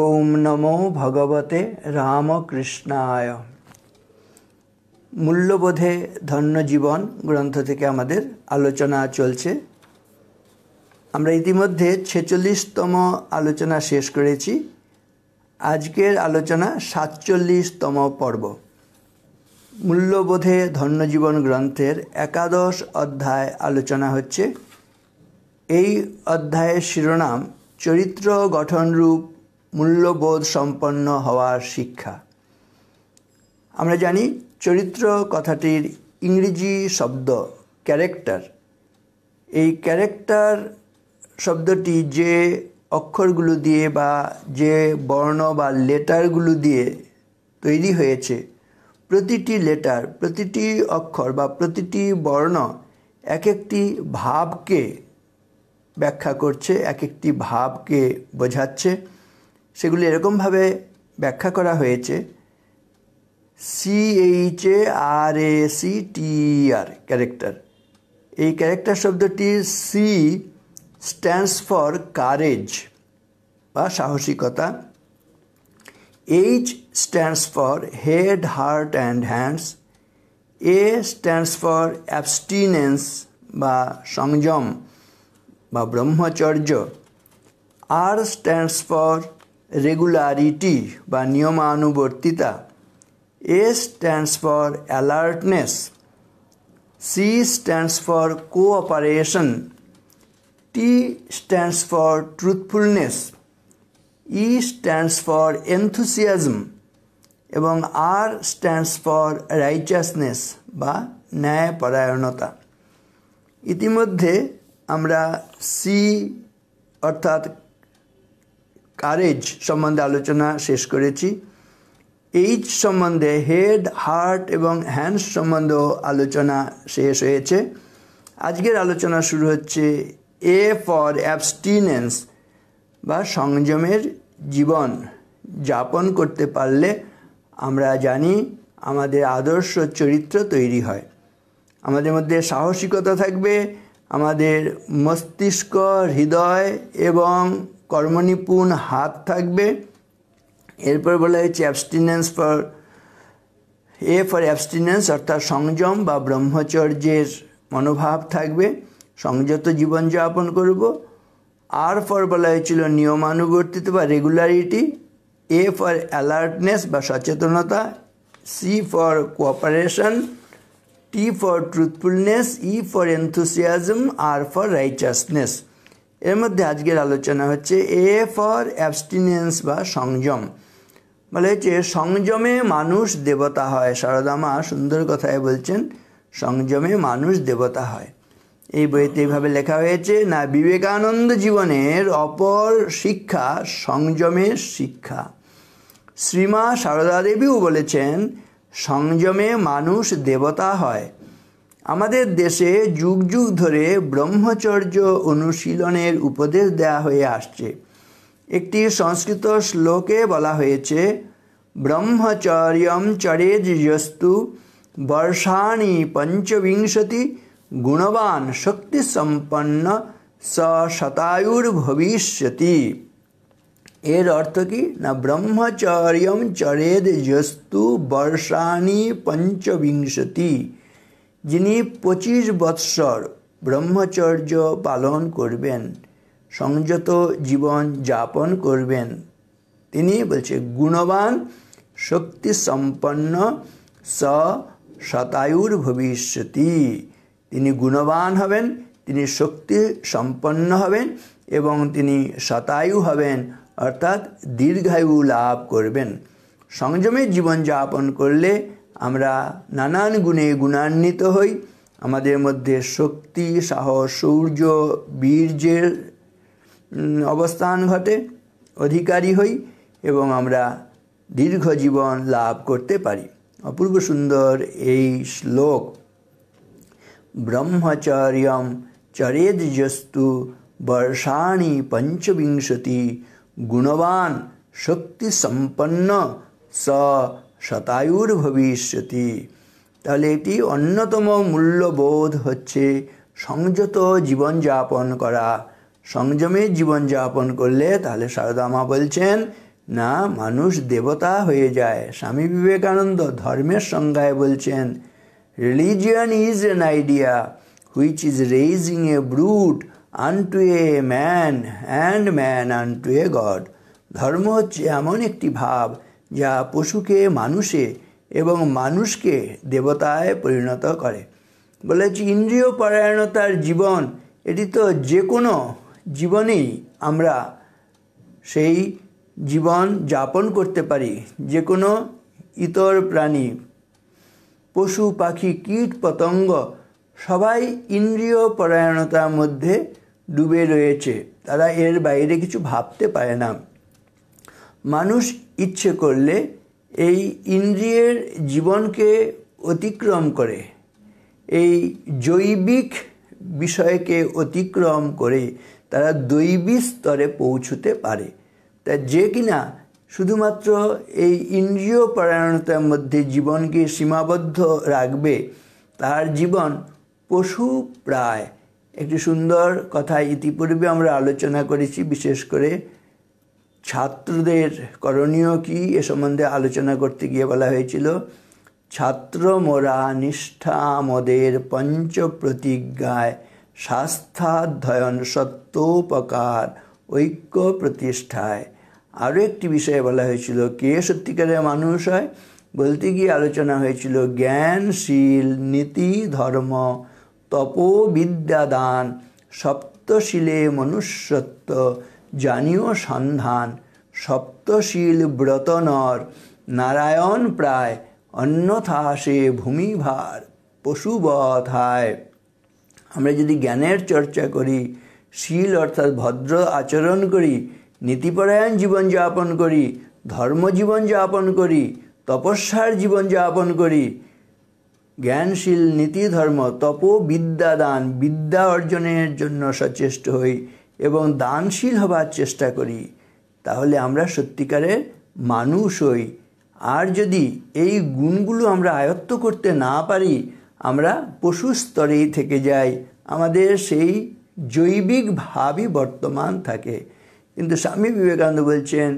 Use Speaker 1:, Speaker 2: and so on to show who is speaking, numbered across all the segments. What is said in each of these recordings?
Speaker 1: ওম নমো ভগবতে রামকৃষ্ণায় মূল্যবোধে ধন্য জীবন গ্রন্থ থেকে আমাদের আলোচনা চলছে আমরা ইতিমধ্যে ছেচল্লিশতম আলোচনা শেষ করেছি আজকের আলোচনা সাতচল্লিশতম পর্ব মূল্যবোধে ধন্যজীবন গ্রন্থের একাদশ অধ্যায় আলোচনা হচ্ছে এই অধ্যায়ের শিরোনাম চরিত্র গঠনরূপ মূল্যবোধ সম্পন্ন হওয়ার শিক্ষা আমরা জানি চরিত্র কথাটির ইংরেজি শব্দ ক্যারেক্টার এই ক্যারেক্টার শব্দটি যে অক্ষরগুলো দিয়ে বা যে বর্ণ বা লেটারগুলো দিয়ে তৈরি হয়েছে প্রতিটি লেটার প্রতিটি অক্ষর বা প্রতিটি বর্ণ এক একটি ভাবকে ব্যাখ্যা করছে এক একটি ভাবকে বোঝাচ্ছে সেগুলি এরকমভাবে ব্যাখ্যা করা হয়েছে C H A R A C T R character এই ক্যারেক্টার শব্দটি সি স্ট্যান্ডস ফর কারেজ বা সাহসিকতা H stands for head heart and hands A stands for abstinence বা সংযম বা ব্রহ্মচর্য আর স্ট্যান্ডস ফর রেগুলারিটি বা নিয়মানুবর্তিতা S stands for alertness C stands for cooperation T stands for truthfulness E stands for enthusiasm এবং R stands for রাইচাসনেস বা ন্যায়পরায়ণতা ইতিমধ্যে আমরা সি অর্থাৎ কারেজ সম্বন্ধে আলোচনা শেষ করেছি এইচ সম্বন্ধে হেড হার্ট এবং হ্যান্ডস সম্বন্ধেও আলোচনা শেষ হয়েছে আজকের আলোচনা শুরু হচ্ছে এ ফর অ্যাবস্টিনেন্স বা সংযমের জীবন যাপন করতে পারলে আমরা জানি আমাদের আদর্শ চরিত্র তৈরি হয় আমাদের মধ্যে সাহসিকতা থাকবে আমাদের মস্তিষ্ক হৃদয় এবং কর্মনিপুণ হাত থাকবে এরপর বলা হয়েছে অ্যাবস্টিনেন্স ফর এ ফর অ্যাবস্টিনেন্স অর্থাৎ সংযম বা ব্রহ্মচর্যের মনোভাব থাকবে সংযত জীবনযাপন করব আর ফর বলা হয়েছিল নিয়মানুবর্তিত বা রেগুলারিটি এ ফর অ্যালার্টনেস বা সচেতনতা C for cooperation T for truthfulness E for enthusiasm R for righteousness এর মধ্যে আজকের আলোচনা হচ্ছে এ ফর অ্যাবস্টিনেন্স বা সংযম বলে যে সংযমে মানুষ দেবতা হয় মা সুন্দর কথায় বলছেন সংযমে মানুষ দেবতা হয় এই বইতে এইভাবে লেখা হয়েছে না বিবেকানন্দ জীবনের অপর শিক্ষা সংযমের শিক্ষা শ্রীমা সারদা দেবীও বলেছেন সংযমে মানুষ দেবতা হয় আমাদের দেশে যুগ যুগ ধরে ব্রহ্মচর্য অনুশীলনের উপদেশ দেয়া হয়ে আসছে একটি সংস্কৃত শ্লোকে বলা হয়েছে ব্রহ্মচর্যম চরেজস্তু বর্ষাণি পঞ্চবিংশতি গুণবান শক্তিসম্পন্ন স শতায়ুর্ভবিষ্যতি এর অর্থ কি না ব্রহ্মচর্যম চরেদ যস্তু বর্ষাণি পঞ্চবিংশতি যিনি পঁচিশ বৎসর ব্রহ্মচর্য পালন করবেন সংযত জীবন যাপন করবেন তিনি বলছে গুণবান শক্তি সম্পন্ন স শতায়ুর ভবিষ্যতি তিনি গুণবান হবেন তিনি শক্তি সম্পন্ন হবেন এবং তিনি শতায়ু হবেন অর্থাৎ দীর্ঘায়ু লাভ করবেন সংযমের জীবনযাপন করলে আমরা নানান গুণে গুণান্বিত হই আমাদের মধ্যে শক্তি সাহস সৌর্য বীর্যের অবস্থান ঘটে অধিকারী হই এবং আমরা দীর্ঘ জীবন লাভ করতে পারি অপূর্ব সুন্দর এই শ্লোক ব্রহ্মচর্যম চরেদ জস্তু বর্ষাণি পঞ্চবিংশতি গুণবান শক্তিসম্পন্ন স শতায়ুর ভবিষ্যতি তাহলে এটি অন্যতম মূল্যবোধ হচ্ছে সংযত জীবনযাপন করা সংযমে জীবনযাপন করলে তাহলে সারদামা বলছেন না মানুষ দেবতা হয়ে যায় স্বামী বিবেকানন্দ ধর্মের সংজ্ঞায় বলছেন religion is an idea which is raising a brute unto a man and man unto a god ধর্ম হচ্ছে এমন একটি ভাব যা পশুকে মানুষে এবং মানুষকে দেবতায় পরিণত করে বলেছি ইন্দ্রিয় পরায়ণতার জীবন এটি তো যে কোনো জীবনেই আমরা সেই জীবন যাপন করতে পারি যে কোনো ইতর প্রাণী পশু পাখি কীট পতঙ্গ সবাই ইন্দ্রিয় পরায়ণতার মধ্যে ডুবে রয়েছে তারা এর বাইরে কিছু ভাবতে পারে না মানুষ ইচ্ছে করলে এই ইন্দ্রিয়ের জীবনকে অতিক্রম করে এই জৈবিক বিষয়কে অতিক্রম করে তারা দৈবী স্তরে পৌঁছতে পারে তা যে কিনা শুধুমাত্র এই ইন্দ্রিয় পরায়ণতার মধ্যে জীবনকে সীমাবদ্ধ রাখবে তার জীবন পশু প্রায় একটি সুন্দর কথা ইতিপূর্বে আমরা আলোচনা করেছি বিশেষ করে ছাত্রদের করণীয় কি এ সম্বন্ধে আলোচনা করতে গিয়ে বলা হয়েছিল ছাত্র মোরা নিষ্ঠা মদের পঞ্চ প্রতিজ্ঞায় স্বাস্থ্যাধ্যয়ন সত্যোপকার ঐক্য প্রতিষ্ঠায় আরও একটি বিষয়ে বলা হয়েছিল কে সত্যিকারের মানুষ হয় বলতে গিয়ে আলোচনা হয়েছিল জ্ঞানশীল নীতি ধর্ম তপবিদ্যাদান সপ্তশীলে মনুষ্যত্ব জানিও সন্ধান সপ্তশীল ব্রতনর নারায়ণ প্রায় অন্যথা সে ভূমিভার পশুবধ হয় আমরা যদি জ্ঞানের চর্চা করি শীল অর্থাৎ ভদ্র আচরণ করি নীতিপরায়ণ জীবনযাপন করি ধর্ম জীবনযাপন করি তপস্যার জীবনযাপন করি জ্ঞানশীল নীতি ধর্ম তপ বিদ্যা দান বিদ্যা অর্জনের জন্য সচেষ্ট হই এবং দানশীল হবার চেষ্টা করি তাহলে আমরা সত্যিকারের মানুষ হই আর যদি এই গুণগুলো আমরা আয়ত্ত করতে না পারি আমরা পশু স্তরেই থেকে যাই আমাদের সেই জৈবিক ভাবই বর্তমান থাকে কিন্তু স্বামী বিবেকানন্দ বলছেন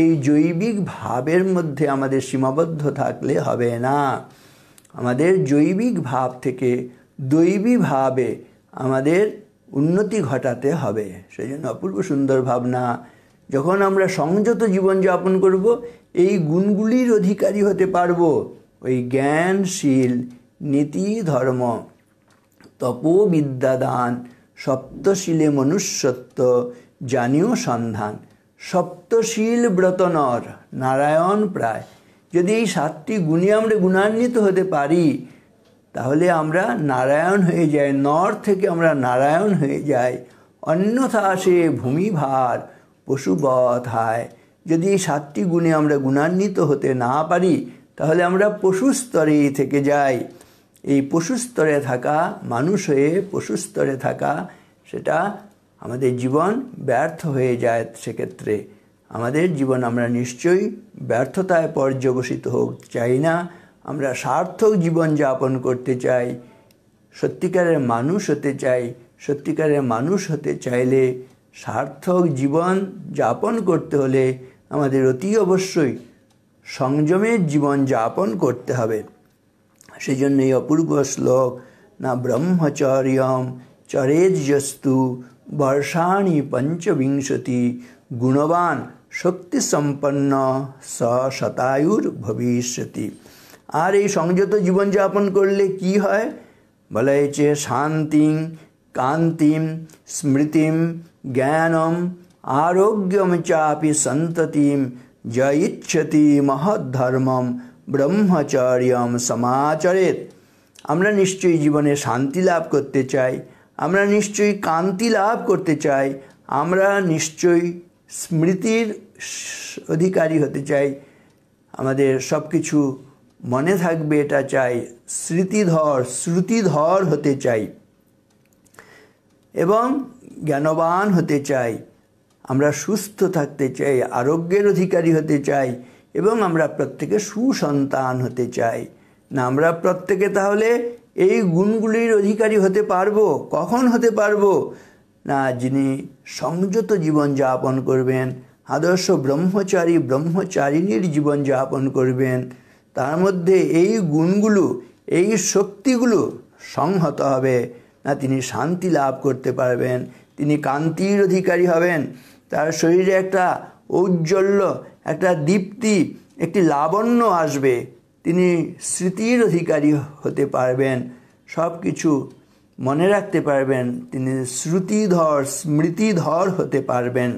Speaker 1: এই জৈবিক ভাবের মধ্যে আমাদের সীমাবদ্ধ থাকলে হবে না আমাদের জৈবিক ভাব থেকে দৈবী ভাবে আমাদের উন্নতি ঘটাতে হবে সেই জন্য অপূর্ব সুন্দর ভাবনা যখন আমরা সংযত জীবনযাপন করব এই গুণগুলির অধিকারী হতে পারব ওই জ্ঞানশীল নীতি ধর্ম তপবিদ্যাদান সপ্তশীলে মনুষ্যত্ব জানিও সন্ধান সপ্তশীল ব্রতনর নারায়ণ প্রায় যদি এই সাতটি গুণে আমরা গুণান্বিত হতে পারি তাহলে আমরা নারায়ণ হয়ে যাই নর থেকে আমরা নারায়ণ হয়ে যাই অন্যথা ভূমি ভূমিভার পশুবধ হয় যদি সাতটি গুণে আমরা গুণান্বিত হতে না পারি তাহলে আমরা পশু স্তরে থেকে যাই এই পশু স্তরে থাকা মানুষ হয়ে পশু স্তরে থাকা সেটা আমাদের জীবন ব্যর্থ হয়ে যায় সেক্ষেত্রে আমাদের জীবন আমরা নিশ্চয়ই ব্যর্থতায় পর্যবসিত হোক চাই না আমরা সার্থক জীবনযাপন করতে চাই সত্যিকারের মানুষ হতে চাই সত্যিকারের মানুষ হতে চাইলে সার্থক জীবন যাপন করতে হলে আমাদের অতি অবশ্যই সংযমের জীবন যাপন করতে হবে সেই জন্য এই অপূর্ব শ্লোক না ব্রহ্মচর্যম চরেজস্তু বর্ষাণি পঞ্চবিংশতি গুণবান শক্তিসম্পন্ন স শতায়ুর ভবিষ্যতি আর এই সংযত জীবনযাপন করলে কি হয় বলা হয়েছে শান্তিং কান্তিম স্মৃতিম জ্ঞানম আরোগ্যম চাপি সন্ততিম যা ইচ্ছতি মহদ্ধর্মম ব্রহ্মচর্যম সমাচরেত আমরা নিশ্চয়ই জীবনে শান্তি লাভ করতে চাই আমরা নিশ্চয়ই কান্তি লাভ করতে চাই আমরা নিশ্চয়ই স্মৃতির অধিকারী হতে চাই আমাদের সব কিছু মনে থাকবে এটা চাই স্মৃতিধর শ্রুতিধর হতে চাই এবং জ্ঞানবান হতে চাই আমরা সুস্থ থাকতে চাই আরোগ্যের অধিকারী হতে চাই এবং আমরা প্রত্যেকে সুসন্তান হতে চাই না আমরা প্রত্যেকে তাহলে এই গুণগুলির অধিকারী হতে পারবো কখন হতে পারবো না যিনি সংযত জীবন যাপন করবেন আদর্শ ব্রহ্মচারী ব্রহ্মচারিণীর জীবন যাপন করবেন তার মধ্যে এই গুণগুলো এই শক্তিগুলো সংহত হবে না তিনি শান্তি লাভ করতে পারবেন তিনি কান্তির অধিকারী হবেন তার শরীরে একটা ঔজ্জ্বল্য একটা দীপ্তি একটি লাবণ্য আসবে তিনি স্মৃতির অধিকারী হতে পারবেন সব কিছু মনে রাখতে পারবেন তিনি শ্রুতিধর স্মৃতিধর হতে পারবেন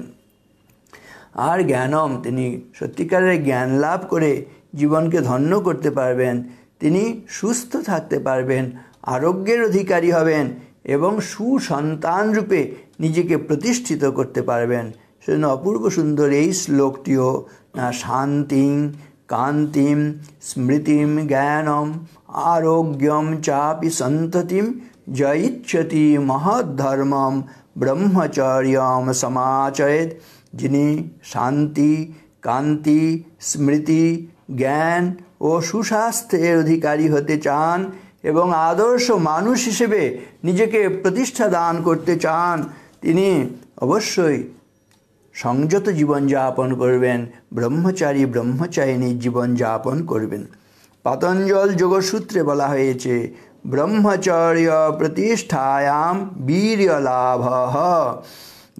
Speaker 1: আর জ্ঞানম তিনি সত্যিকারের জ্ঞান লাভ করে জীবনকে ধন্য করতে পারবেন তিনি সুস্থ থাকতে পারবেন আরোগ্যের অধিকারী হবেন এবং সুসন্তান রূপে নিজেকে প্রতিষ্ঠিত করতে পারবেন সেজন্য অপূর্ব সুন্দর এই শ্লোকটিও শান্তিং কান্তিম স্মৃতিম জ্ঞানম আরোগ্যম চাপি সন্ততিম জয়িচ্ছতি মহদ্ধর্মম ব্রহ্মচর্যম সমাচয়েত যিনি শান্তি কান্তি স্মৃতি জ্ঞান ও সুস্বাস্থ্যের অধিকারী হতে চান এবং আদর্শ মানুষ হিসেবে নিজেকে প্রতিষ্ঠা দান করতে চান তিনি অবশ্যই সংযত জীবনযাপন করবেন ব্রহ্মচারী ব্রহ্মচারিণী জীবনযাপন করবেন পাতঞ্জল যোগসূত্রে বলা হয়েছে ব্রহ্মচর্য প্রতিষ্ঠায়াম বীর্য লাভ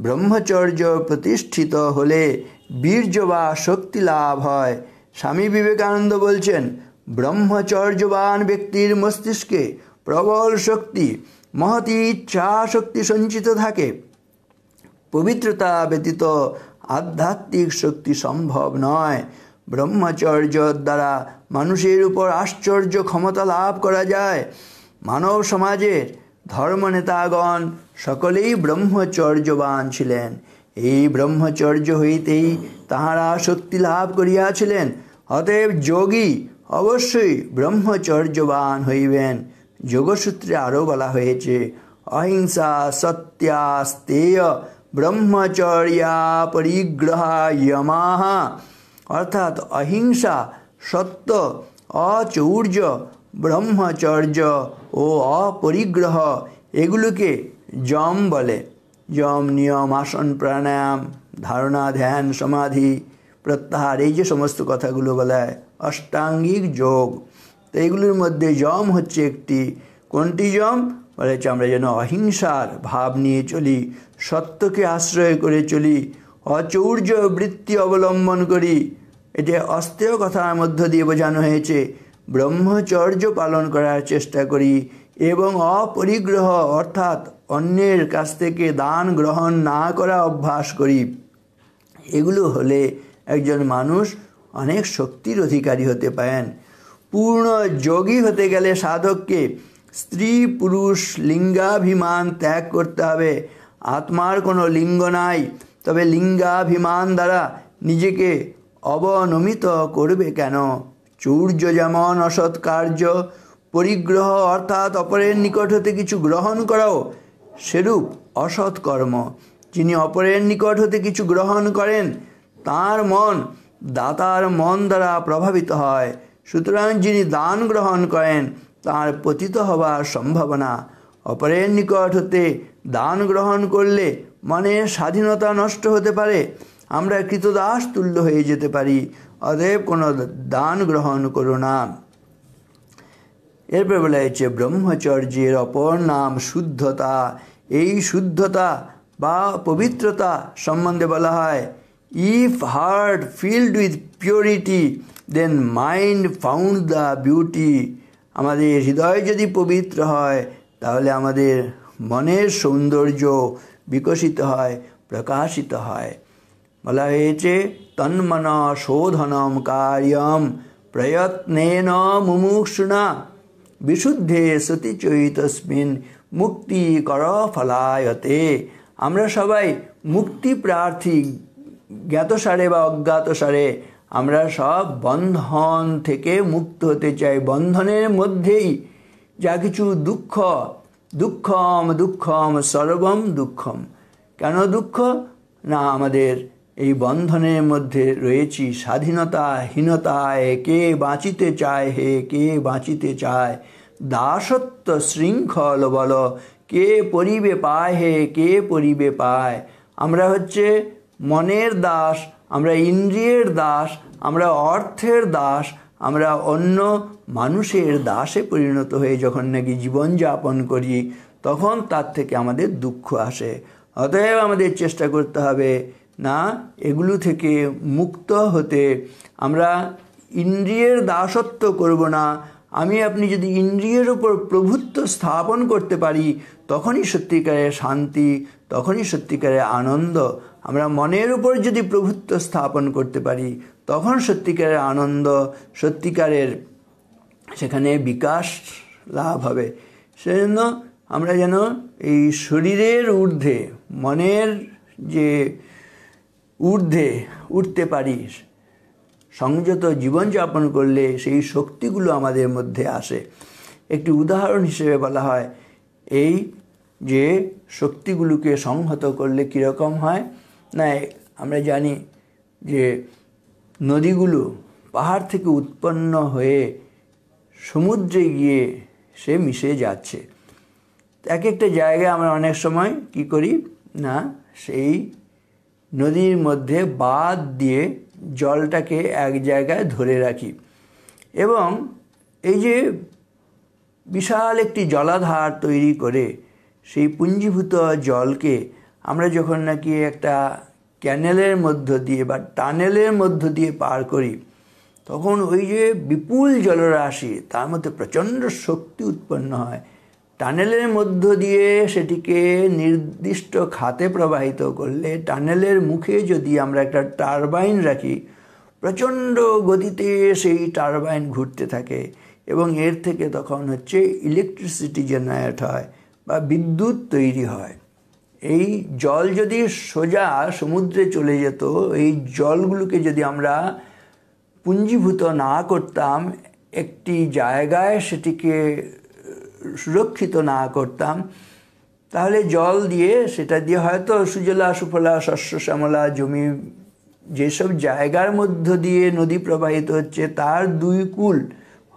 Speaker 1: ব্রহ্মচর্য প্রতিষ্ঠিত হলে বীর্য বা শক্তি লাভ হয় স্বামী বিবেকানন্দ বলছেন ব্রহ্মচর্যবান ব্যক্তির মস্তিষ্কে প্রবল শক্তি মহতি ইচ্ছা শক্তি সঞ্চিত থাকে পবিত্রতা ব্যতীত আধ্যাত্মিক শক্তি সম্ভব নয় ব্রহ্মচর্য দ্বারা মানুষের উপর আশ্চর্য ক্ষমতা লাভ করা যায় মানব সমাজের ধর্মনেতাগণ সকলেই ব্রহ্মচর্যবান ছিলেন এই ব্রহ্মচর্য হইতেই তাহারা শক্তি লাভ করিয়াছিলেন অতএব যোগী অবশ্যই ব্রহ্মচর্যবান হইবেন যোগসূত্রে আরও বলা হয়েছে অহিংসা সত্যাস্তেয় ব্রহ্মচর্যা পরিগ্রহা ইয়মাহা অর্থাৎ অহিংসা সত্য অচৌর্য ব্রহ্মচর্য ও অপরিগ্রহ এগুলোকে যম বলে যম নিয়ম আসন প্রাণায়াম ধারণা ধ্যান সমাধি প্রত্যাহার এই যে সমস্ত কথাগুলো বলায় অষ্টাঙ্গিক যোগ তো এইগুলির মধ্যে যম হচ্ছে একটি কোনটি যম বলে আমরা যেন অহিংসার ভাব নিয়ে চলি সত্যকে আশ্রয় করে চলি অচৌর্য বৃত্তি অবলম্বন করি এতে অস্তেয় কথার মধ্য দিয়ে বোঝানো হয়েছে ব্রহ্মচর্য পালন করার চেষ্টা করি এবং অপরিগ্রহ অর্থাৎ অন্যের কাছ থেকে দান গ্রহণ না করা অভ্যাস করি এগুলো হলে একজন মানুষ অনেক শক্তির অধিকারী হতে পারেন পূর্ণ যোগী হতে গেলে সাধককে স্ত্রী পুরুষ লিঙ্গাভিমান ত্যাগ করতে হবে আত্মার কোনো লিঙ্গ নাই তবে লিঙ্গাভিমান দ্বারা নিজেকে অবনমিত করবে কেন চূর্য যেমন অসৎ কার্য পরিগ্রহ অর্থাৎ অপরের নিকট হতে কিছু গ্রহণ করাও সেরূপ অসৎ কর্ম যিনি অপরের নিকট হতে কিছু গ্রহণ করেন তার মন দাতার মন দ্বারা প্রভাবিত হয় সুতরাং যিনি দান গ্রহণ করেন তার পতিত হওয়ার সম্ভাবনা অপরের নিকট হতে দান গ্রহণ করলে মনের স্বাধীনতা নষ্ট হতে পারে আমরা কৃতদাস তুল্য হয়ে যেতে পারি অদেব কোনো দান গ্রহণ করো না এরপর বলা হয়েছে ব্রহ্মচর্যের অপর নাম শুদ্ধতা এই শুদ্ধতা বা পবিত্রতা সম্বন্ধে বলা হয় if heart filled with purity then mind found the beauty আমাদের হৃদয় যদি পবিত্র হয় তাহলে আমাদের মনের সৌন্দর্য বিকশিত হয় প্রকাশিত হয় বলা হয়েছে তন্মন শোধনম কার্যম প্রয়ত্নেন মুমুক্ষুণা বিশুদ্ধে সতীচৈতস্মিন মুক্তি কর ফলায়তে আমরা সবাই মুক্তি প্রার্থী জ্ঞাতসারে বা অজ্ঞাতসারে আমরা সব বন্ধন থেকে মুক্ত হতে চাই বন্ধনের মধ্যেই যা কিছু দুঃখ দুঃখম দুঃখম সর্বম দুঃখম কেন দুঃখ না আমাদের এই বন্ধনের মধ্যে রয়েছি স্বাধীনতা হীনতায় কে বাঁচিতে চায় হে কে বাঁচিতে চায় দাসত্ব শৃঙ্খল বল কে পরিবে পায় হে কে পরিবে পায় আমরা হচ্ছে মনের দাস আমরা ইন্দ্রিয়ের দাস আমরা অর্থের দাস আমরা অন্য মানুষের দাসে পরিণত হয়ে যখন নাকি জীবনযাপন করি তখন তার থেকে আমাদের দুঃখ আসে অতএব আমাদের চেষ্টা করতে হবে না এগুলো থেকে মুক্ত হতে আমরা ইন্দ্রিয়ের দাসত্ব করব না আমি আপনি যদি ইন্দ্রিয়ের উপর প্রভুত্ব স্থাপন করতে পারি তখনই সত্যিকারের শান্তি তখনই সত্যিকারের আনন্দ আমরা মনের উপর যদি প্রভুত্ব স্থাপন করতে পারি তখন সত্যিকারের আনন্দ সত্যিকারের সেখানে বিকাশ লাভ হবে সেজন্য আমরা যেন এই শরীরের ঊর্ধ্বে মনের যে ঊর্ধ্বে উঠতে পারি সংযত জীবনযাপন করলে সেই শক্তিগুলো আমাদের মধ্যে আসে একটি উদাহরণ হিসেবে বলা হয় এই যে শক্তিগুলোকে সংহত করলে কীরকম হয় না আমরা জানি যে নদীগুলো পাহাড় থেকে উৎপন্ন হয়ে সমুদ্রে গিয়ে সে মিশে যাচ্ছে এক একটা জায়গায় আমরা অনেক সময় কি করি না সেই নদীর মধ্যে বাদ দিয়ে জলটাকে এক জায়গায় ধরে রাখি এবং এই যে বিশাল একটি জলাধার তৈরি করে সেই পুঞ্জীভূত জলকে আমরা যখন নাকি একটা ক্যানেলের মধ্য দিয়ে বা টানেলের মধ্য দিয়ে পার করি তখন ওই যে বিপুল জলরাশি তার মধ্যে প্রচণ্ড শক্তি উৎপন্ন হয় টানেলের মধ্য দিয়ে সেটিকে নির্দিষ্ট খাতে প্রবাহিত করলে টানেলের মুখে যদি আমরা একটা টারবাইন রাখি প্রচণ্ড গতিতে সেই টারবাইন ঘুরতে থাকে এবং এর থেকে তখন হচ্ছে ইলেকট্রিসিটি জেনারেট হয় বা বিদ্যুৎ তৈরি হয় এই জল যদি সোজা সমুদ্রে চলে যেত এই জলগুলোকে যদি আমরা পুঞ্জীভূত না করতাম একটি জায়গায় সেটিকে সুরক্ষিত না করতাম তাহলে জল দিয়ে সেটা দিয়ে হয়তো সুজলা সুফলা শস্য শ্যামলা জমি যেসব জায়গার মধ্য দিয়ে নদী প্রবাহিত হচ্ছে তার দুই কুল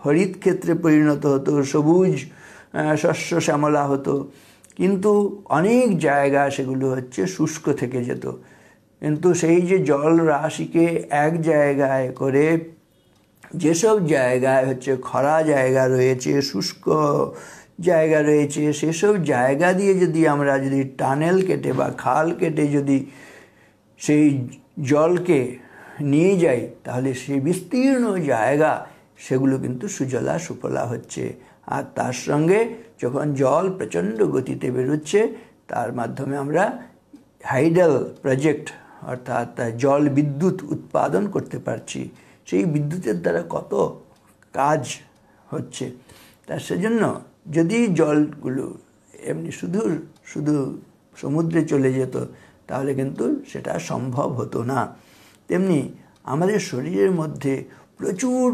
Speaker 1: হরিত ক্ষেত্রে পরিণত হতো সবুজ শস্য শ্যামলা হতো কিন্তু অনেক জায়গা সেগুলো হচ্ছে শুষ্ক থেকে যেত কিন্তু সেই যে জল রাশিকে এক জায়গায় করে যেসব জায়গায় হচ্ছে খরা জায়গা রয়েছে শুষ্ক জায়গা রয়েছে সেসব জায়গা দিয়ে যদি আমরা যদি টানেল কেটে বা খাল কেটে যদি সেই জলকে নিয়ে যাই তাহলে সেই বিস্তীর্ণ জায়গা সেগুলো কিন্তু সুজলা সুফলা হচ্ছে আর তার সঙ্গে যখন জল প্রচণ্ড গতিতে বেরোচ্ছে তার মাধ্যমে আমরা হাইডাল প্রজেক্ট অর্থাৎ জল বিদ্যুৎ উৎপাদন করতে পারছি সেই বিদ্যুতের দ্বারা কত কাজ হচ্ছে তা সেজন্য যদি জলগুলো এমনি শুধু শুধু সমুদ্রে চলে যেত তাহলে কিন্তু সেটা সম্ভব হতো না তেমনি আমাদের শরীরের মধ্যে প্রচুর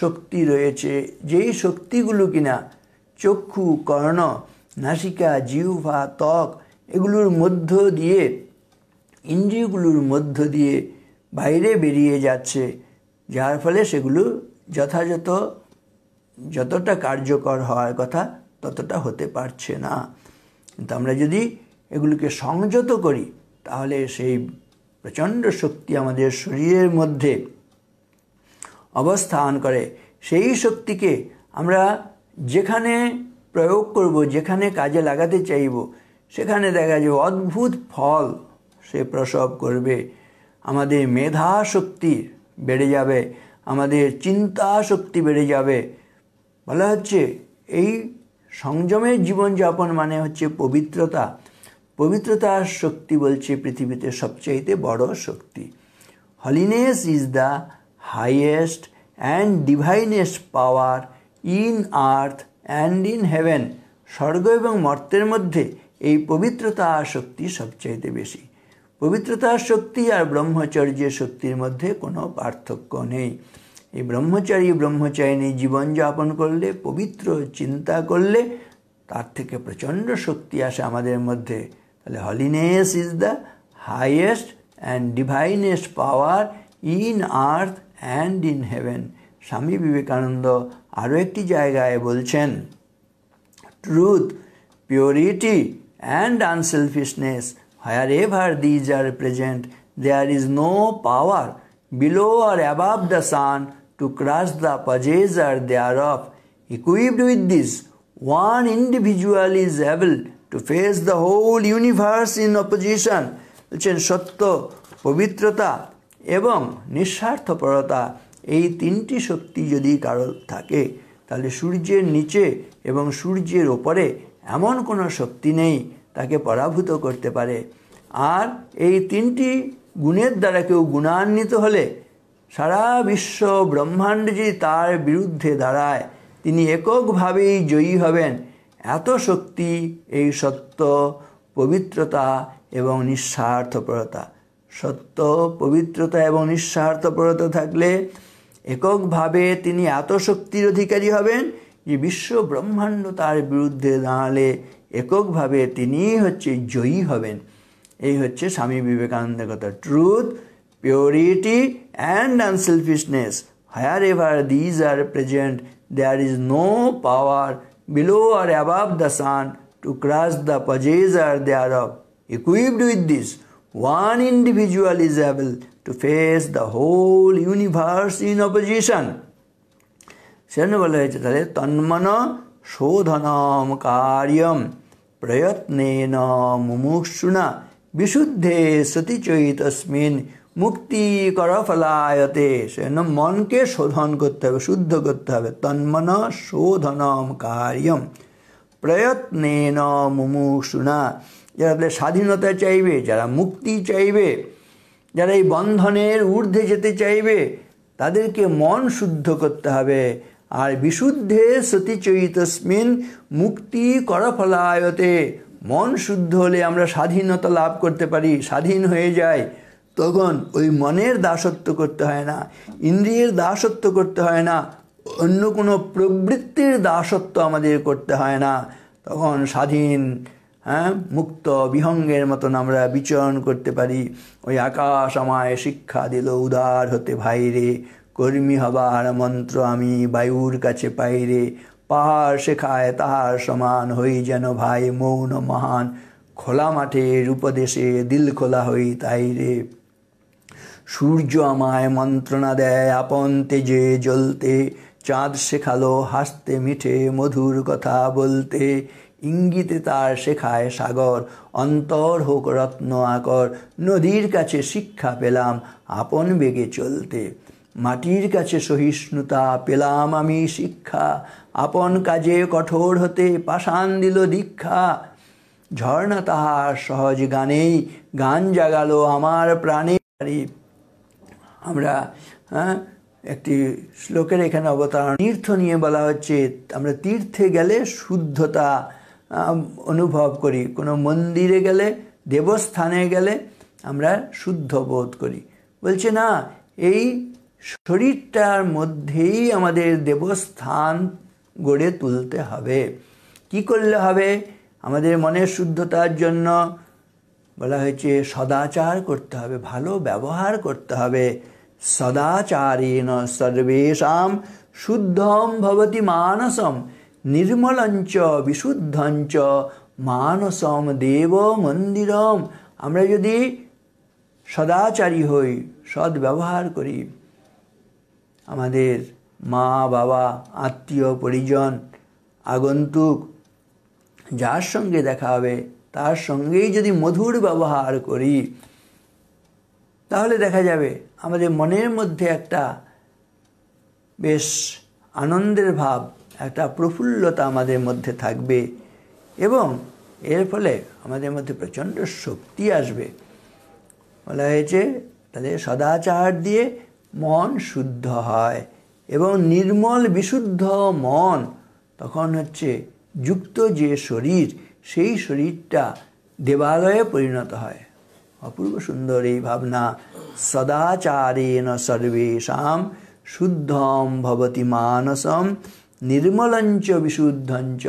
Speaker 1: শক্তি রয়েছে যেই শক্তিগুলো কিনা চক্ষু কর্ণ নাসিকা জিহ্বা ত্বক এগুলোর মধ্য দিয়ে ইন্দ্রিয়গুলোর মধ্য দিয়ে বাইরে বেরিয়ে যাচ্ছে যার ফলে সেগুলো যথাযথ যতটা কার্যকর হওয়ার কথা ততটা হতে পারছে না কিন্তু আমরা যদি এগুলিকে সংযত করি তাহলে সেই প্রচণ্ড শক্তি আমাদের শরীরের মধ্যে অবস্থান করে সেই শক্তিকে আমরা যেখানে প্রয়োগ করব যেখানে কাজে লাগাতে চাইব সেখানে দেখা যাবে অদ্ভুত ফল সে প্রসব করবে আমাদের মেধা শক্তির বেড়ে যাবে আমাদের চিন্তা শক্তি বেড়ে যাবে বলা হচ্ছে এই সংযমের জীবনযাপন মানে হচ্ছে পবিত্রতা পবিত্রতার শক্তি বলছে পৃথিবীতে সবচাইতে বড় শক্তি holiness is the highest and divineness power in earth and in heaven স্বর্গ এবং মর্তের মধ্যে এই পবিত্রতা শক্তি সবচাইতে বেশি পবিত্রতা শক্তি আর ব্রহ্মচর্য শক্তির মধ্যে কোনো পার্থক্য নেই এই ব্রহ্মচারী ব্রহ্মচারিণী জীবনযাপন করলে পবিত্র চিন্তা করলে তার থেকে প্রচণ্ড শক্তি আসে আমাদের মধ্যে তাহলে holiness is the highest and divinest power in earth and in heaven Swami Vivekananda আরও একটি জায়গায় বলছেন truth purity and unselfishness Wherever these are present, there is no power below or above the sun to crush the purchaser thereof. Equipped with this, one individual is able to face the whole universe in opposition. বলছেন সত্য পবিত্রতা এবং নিঃস্বার্থপরতা এই তিনটি শক্তি যদি কারোর থাকে তাহলে সূর্যের নিচে এবং সূর্যের ওপরে এমন কোনো শক্তি নেই তাকে পরাভূত করতে পারে আর এই তিনটি গুণের দ্বারা কেউ গুণান্বিত হলে সারা বিশ্ব ব্রহ্মাণ্ড যে তার বিরুদ্ধে দাঁড়ায় তিনি এককভাবেই জয়ী হবেন এত শক্তি এই সত্য পবিত্রতা এবং নিঃস্বার্থপরতা সত্য পবিত্রতা এবং নিঃস্বার্থপরতা থাকলে এককভাবে তিনি এত শক্তির অধিকারী হবেন যে বিশ্ব ব্রহ্মাণ্ড তার বিরুদ্ধে দাঁড়ালে এককভাবে তিনি হচ্ছে জয়ী হবেন এই হচ্ছে স্বামী বিবেকানন্দের কথা truth purity and unselfishness wherever these are present there is no power below or above the sun to crush the are thereof equipped with this one individual is able to face the whole universe in opposition সেজন্য বলা হয়েছে তাহলে তন্মন শোধনম কার্যম प्रयत्नेन मुमुक्षुणा বিশুদ্ধে সতীচৈতস্মিন ফলায়তে সেজন্য মনকে শোধন করতে হবে শুদ্ধ করতে হবে তন্মন শোধনম কার্যম প্রয়ত্নেন মুমুষুনা যারা তাদের স্বাধীনতা চাইবে যারা মুক্তি চাইবে যারা এই বন্ধনের ঊর্ধ্বে যেতে চাইবে তাদেরকে মন শুদ্ধ করতে হবে আর বিশুদ্ধে সতীচয়িতস্মিন মুক্তি করফলায়তে মন শুদ্ধ হলে আমরা স্বাধীনতা লাভ করতে পারি স্বাধীন হয়ে যায় তখন ওই মনের দাসত্ব করতে হয় না ইন্দ্রিয়ের দাসত্ব করতে হয় না অন্য কোনো প্রবৃত্তির দাসত্ব আমাদের করতে হয় না তখন স্বাধীন হ্যাঁ মুক্ত বিহঙ্গের মতন আমরা বিচরণ করতে পারি ওই আকাশ আমায় শিক্ষা দিল উদার হতে ভাইরে কর্মী হবার মন্ত্র আমি বায়ুর কাছে পাইরে পাহাড় শেখায় তাহার সমান হই যেন ভাই মৌন মহান খোলা মাঠের উপদেশে দিল খোলা হই তাই রে সূর্য আমায় মন্ত্রণা দেয় আপন তেজে জ্বলতে চাঁদ শেখালো হাসতে মিঠে মধুর কথা বলতে ইঙ্গিতে তার শেখায় সাগর অন্তর হোক রত্ন আকর নদীর কাছে শিক্ষা পেলাম আপন বেগে চলতে মাটির কাছে সহিষ্ণুতা পেলাম আমি শিক্ষা আপন কাজে কঠোর হতে পাশান দিল দীক্ষা ঝর্ণা তাহার সহজ গানেই গান জাগালো আমার প্রাণে আমরা হ্যাঁ একটি শ্লোকের এখানে অবতারণ তীর্থ নিয়ে বলা হচ্ছে আমরা তীর্থে গেলে শুদ্ধতা অনুভব করি কোনো মন্দিরে গেলে দেবস্থানে গেলে আমরা শুদ্ধ বোধ করি বলছে না এই শরীরটার মধ্যেই আমাদের দেবস্থান গড়ে তুলতে হবে কি করলে হবে আমাদের মনের শুদ্ধতার জন্য বলা হয়েছে সদাচার করতে হবে ভালো ব্যবহার করতে হবে সদাচারেণ সর্বেশাম শুদ্ধম ভবতি মানসম নির্মলঞ্চ বিশুদ্ধঞ্চ মানসম দেব মন্দিরম আমরা যদি সদাচারী হই সদ্ব্যবহার করি আমাদের মা বাবা আত্মীয় পরিজন আগন্তুক যার সঙ্গে দেখা হবে তার সঙ্গেই যদি মধুর ব্যবহার করি তাহলে দেখা যাবে আমাদের মনের মধ্যে একটা বেশ আনন্দের ভাব একটা প্রফুল্লতা আমাদের মধ্যে থাকবে এবং এর ফলে আমাদের মধ্যে প্রচণ্ড শক্তি আসবে বলা হয়েছে তাদের সদাচার দিয়ে মন শুদ্ধ হয় এবং নির্মল বিশুদ্ধ মন তখন হচ্ছে যুক্ত যে শরীর সেই শরীরটা দেবালয়ে পরিণত হয় অপূর্ব সুন্দর এই ভাবনা সদাচারেণ সর্বেশাম শুদ্ধম ভবতি মানসম নির্মলঞ্চ বিশুদ্ধঞ্চ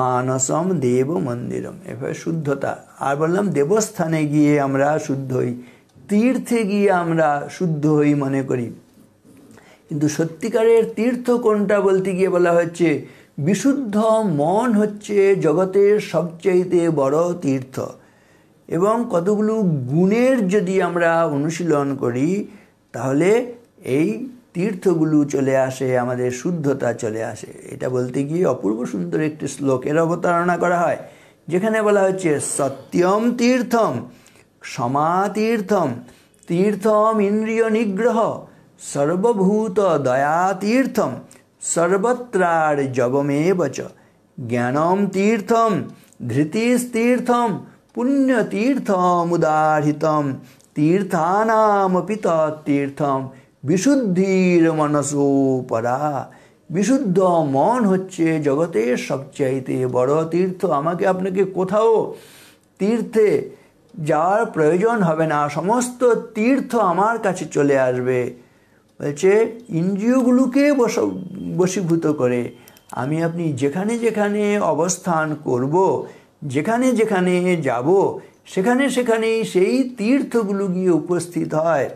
Speaker 1: মানসম দেব মন্দিরম এভাবে শুদ্ধতা আর বললাম দেবস্থানে গিয়ে আমরা শুদ্ধ হই তীর্থে গিয়ে আমরা শুদ্ধ হই মনে করি কিন্তু সত্যিকারের তীর্থ কোনটা বলতে গিয়ে বলা হচ্ছে বিশুদ্ধ মন হচ্ছে জগতের সবচাইতে বড় তীর্থ এবং কতগুলো গুণের যদি আমরা অনুশীলন করি তাহলে এই তীর্থগুলো চলে আসে আমাদের শুদ্ধতা চলে আসে এটা বলতে গিয়ে অপূর্ব সুন্দর একটি শ্লোকের অবতারণা করা হয় যেখানে বলা হচ্ছে সত্যম তীর্থম সমাতীর্থম তীর্থম ইন্দ্রিয় নিগ্রহ সর্বভূত দয়াতীর্থম সর্বত্রার জবমেব চ জ্ঞানম তীর্থম ধৃতিস্তীর্থম উদাহিতম তীর্থানামপি তৎতীর্থম বিশুদ্ধির মনসোপরা বিশুদ্ধ মন হচ্ছে জগতের সবচাইতে বড় তীর্থ আমাকে আপনাকে কোথাও তীর্থে যাওয়ার প্রয়োজন হবে না সমস্ত তীর্থ আমার কাছে চলে আসবে বলছে ইন্দ্রিয়গুলোকে বস বশীভূত করে আমি আপনি যেখানে যেখানে অবস্থান করব যেখানে যেখানে যাব সেখানে সেখানে সেই তীর্থগুলো গিয়ে উপস্থিত হয়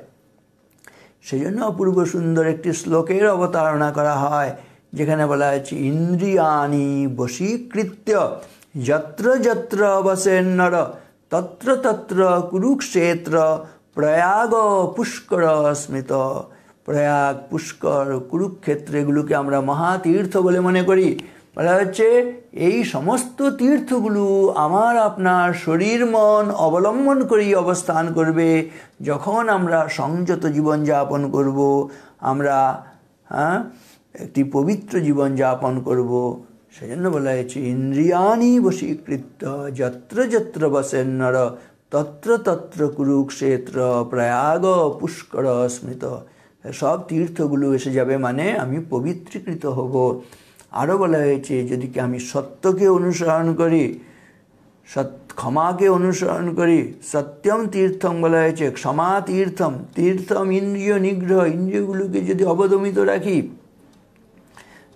Speaker 1: সেই জন্য অপূর্ব সুন্দর একটি শ্লোকের অবতারণা করা হয় যেখানে বলা হয়েছে ইন্দ্রিয়ানি বশীকৃত্য যত্র যত্র অবসেন্নর তত্র তত্র কুরুক্ষেত্র প্রয়াগ পুষ্কর স্মৃত প্রয়াগ পুষ্কর কুরুক্ষেত্র এগুলোকে আমরা মহাতীর্থ বলে মনে করি বলা হচ্ছে এই সমস্ত তীর্থগুলো আমার আপনার শরীর মন অবলম্বন করেই অবস্থান করবে যখন আমরা সংযত জীবনযাপন করব আমরা হ্যাঁ একটি পবিত্র জীবনযাপন করব সেজন্য বলা হয়েছে ইন্দ্রিয়ানি বশীকৃত যত্র যত্র বসেন নর তত্র তত্র কুরুক্ষেত্র প্রয়াগ পুষ্কর স্মৃত সব তীর্থগুলো এসে যাবে মানে আমি পবিত্রীকৃত হব আরও বলা হয়েছে যদি কি আমি সত্যকে অনুসরণ করি সৎ ক্ষমাকে অনুসরণ করি সত্যম তীর্থম বলা হয়েছে ক্ষমা তীর্থম তীর্থম ইন্দ্রিয় নিগ্রহ ইন্দ্রিয়গুলোকে যদি অবদমিত রাখি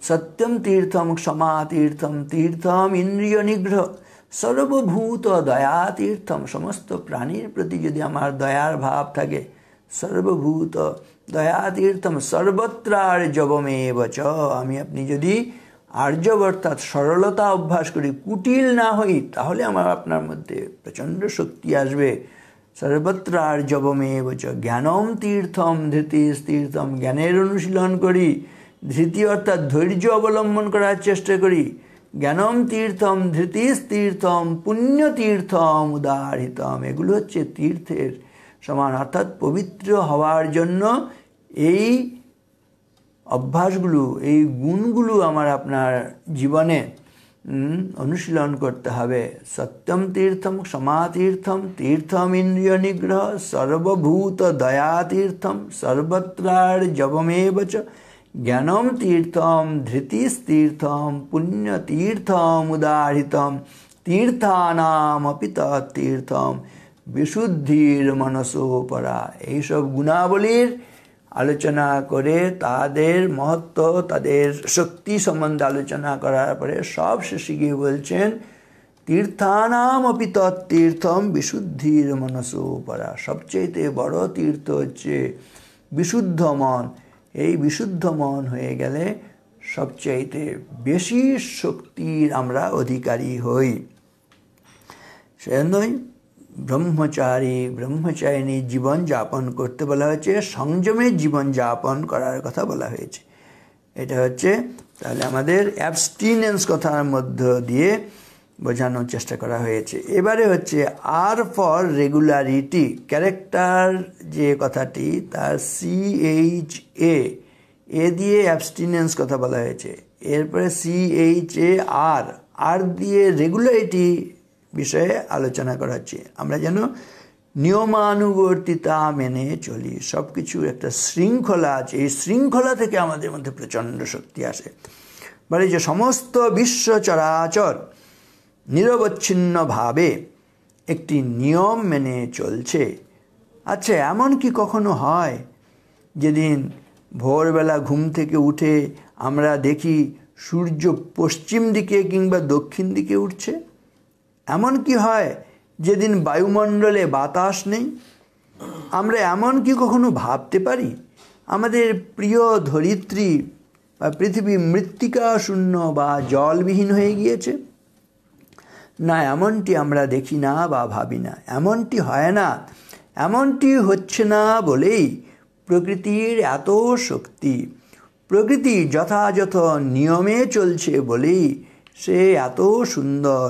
Speaker 1: সত্যম তীর্থম ক্ষমা তীর্থম তীর্থম ইন্দ্রিয় নিগ্রহ সর্বভূত দয়া তীর্থম সমস্ত প্রাণীর প্রতি যদি আমার দয়ার ভাব থাকে সর্বভূত দয়া তীর্থম সর্বত্র আর্যবমেব চ আমি আপনি যদি আর্যব অর্থাৎ সরলতা অভ্যাস করি কুটিল না হই তাহলে আমার আপনার মধ্যে প্রচণ্ড শক্তি আসবে সর্বত্র আর্যবমেব চ জ্ঞানম তীর্থম ধৃতিস তীর্থম জ্ঞানের অনুশীলন করি ধৃতি অর্থাৎ ধৈর্য অবলম্বন করার চেষ্টা করি জ্ঞানম তীর্থম ধৃতিস তীর্থম পুণ্য তীর্থম এগুলো হচ্ছে তীর্থের সমান অর্থাৎ পবিত্র হওয়ার জন্য এই অভ্যাসগুলো এই গুণগুলো আমার আপনার জীবনে অনুশীলন করতে হবে সত্যম তীর্থম সমাতীর্থম তীর্থম ইন্দ্রিয় নিগ্রহ সর্বভূত দয়া তীর্থম সর্বত্রার জবমেবচ চ জ্ঞানম তীর্থম ধৃতিস্তীর্থম পুণ্যতীর্থম উদাহৃতম তীর্থানামপি তীর্থম বিশুদ্ধির মনসোপরা এইসব গুণাবলীর আলোচনা করে তাদের মহত্ব তাদের শক্তি সম্বন্ধে আলোচনা করার পরে সব শেষে গিয়ে বলছেন তীর্থানাম অপি তীর্থম বিশুদ্ধির মনসোপরা সবচেয়েতে বড় তীর্থ হচ্ছে বিশুদ্ধ মন এই বিশুদ্ধ মন হয়ে গেলে সবচাইতে বেশি শক্তির আমরা অধিকারী হই সেজন্যই ব্রহ্মচারী ব্রহ্মচারিণী জীবনযাপন করতে বলা হয়েছে সংযমে জীবনযাপন করার কথা বলা হয়েছে এটা হচ্ছে তাহলে আমাদের অ্যাবস্টিনেন্স কথার মধ্য দিয়ে বোঝানোর চেষ্টা করা হয়েছে এবারে হচ্ছে আর ফর রেগুলারিটি ক্যারেক্টার যে কথাটি তার সিএইচ এ এ দিয়ে অ্যাবস্টিনেন্স কথা বলা হয়েছে এরপরে সিএইচ এ আর আর দিয়ে রেগুলারিটি বিষয়ে আলোচনা করা হচ্ছে আমরা যেন নিয়মানুবর্তিতা মেনে চলি সব কিছু একটা শৃঙ্খলা আছে এই শৃঙ্খলা থেকে আমাদের মধ্যে প্রচণ্ড শক্তি আসে বলে যে সমস্ত বিশ্ব চরাচর নিরবচ্ছিন্নভাবে একটি নিয়ম মেনে চলছে আচ্ছা এমন কি কখনো হয় যেদিন ভোরবেলা ঘুম থেকে উঠে আমরা দেখি সূর্য পশ্চিম দিকে কিংবা দক্ষিণ দিকে উঠছে এমন কি হয় যেদিন বায়ুমণ্ডলে বাতাস নেই আমরা এমন কি কখনো ভাবতে পারি আমাদের প্রিয় ধরিত্রী বা পৃথিবী মৃত্তিকা শূন্য বা জলবিহীন হয়ে গিয়েছে না এমনটি আমরা দেখি না বা ভাবি না এমনটি হয় না এমনটি হচ্ছে না বলেই প্রকৃতির এত শক্তি প্রকৃতি যথাযথ নিয়মে চলছে বলেই সে এত সুন্দর